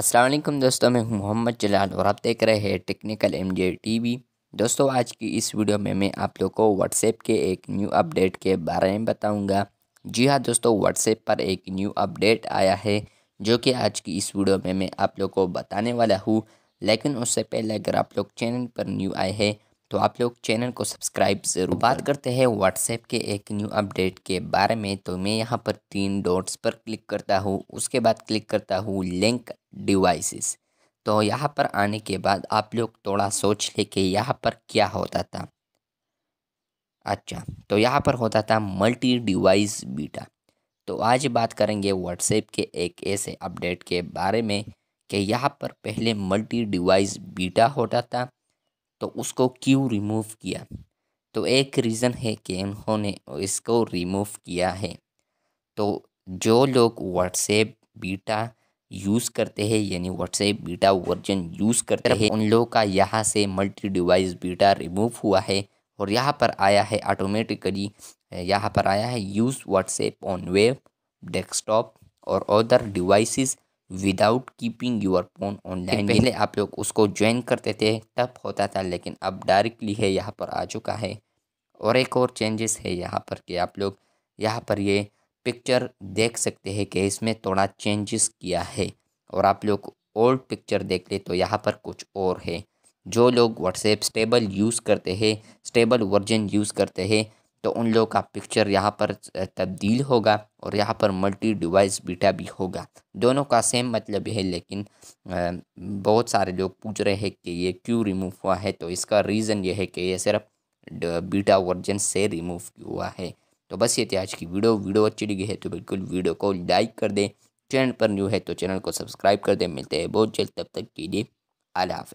असलम दोस्तों मैं हूं मोहम्मद जलाल और आप देख रहे हैं टेक्निकल एम जे टी दोस्तों आज की इस वीडियो में मैं आप लोग को व्हाट्सएप के एक न्यू अपडेट के बारे में बताऊंगा जी हाँ दोस्तों व्हाट्सएप पर एक न्यू अपडेट आया है जो कि आज की इस वीडियो में मैं आप लोग को बताने वाला हूँ लेकिन उससे पहले अगर आप लोग चैनल पर न्यू आए हैं तो आप लोग चैनल को सब्सक्राइब ज़रूर बात करते हैं व्हाट्सएप के एक न्यू अपडेट के बारे में तो मैं यहाँ पर तीन डॉट्स पर क्लिक करता हूँ उसके बाद क्लिक करता हूँ लिंक डिवाइसेस तो यहाँ पर आने के बाद आप लोग थोड़ा सोच ले कि यहाँ पर क्या होता था अच्छा तो यहाँ पर होता था मल्टी डिवाइस बीटा तो आज बात करेंगे व्हाट्सएप के एक ऐसे अपडेट के बारे में कि यहाँ पर पहले मल्टी डिवाइस बीटा होता था तो उसको क्यों रिमूव किया तो एक रीज़न है कि उन्होंने इसको रिमूव किया है तो जो लोग व्हाट्सएप बीटा यूज़ करते हैं यानी व्हाट्सएप बीटा वर्जन यूज़ करते हैं उन लोगों का यहाँ से मल्टी डिवाइस बीटा रिमूव हुआ है और यहाँ पर आया है ऑटोमेटिकली यहाँ पर आया है use WhatsApp on web desktop और other devices without keeping your phone online पहले आप लोग उसको ज्वाइन करते थे तब होता था लेकिन अब डायरेक्टली है यहाँ पर आ चुका है और एक और चेंजेस है यहाँ पर कि आप लोग यहाँ पर ये पिक्चर देख सकते हैं कि इसमें थोड़ा चेंजेस किया है और आप लोग ओल्ड पिक्चर देख ले तो यहाँ पर कुछ और है जो लोग व्हाट्सएप स्टेबल यूज़ करते हैं स्टेबल वर्जन यूज़ करते हैं तो उन लोगों का पिक्चर यहाँ पर तब्दील होगा और यहाँ पर मल्टी डिवाइस बीटा भी होगा दोनों का सेम मतलब है लेकिन बहुत सारे लोग पूछ रहे हैं कि ये क्यों रिमूव हुआ है तो इसका रीज़न ये है कि ये सिर्फ बीटा वर्जन से रिमूव हुआ है तो बस ये थे आज की वीडियो वीडियो अच्छी लगी है तो बिल्कुल वीडियो को लाइक कर दें चैनल पर न्यू है तो चैनल को सब्सक्राइब कर दें मिलते हैं बहुत जल्द तब तक के लिए अला हाफ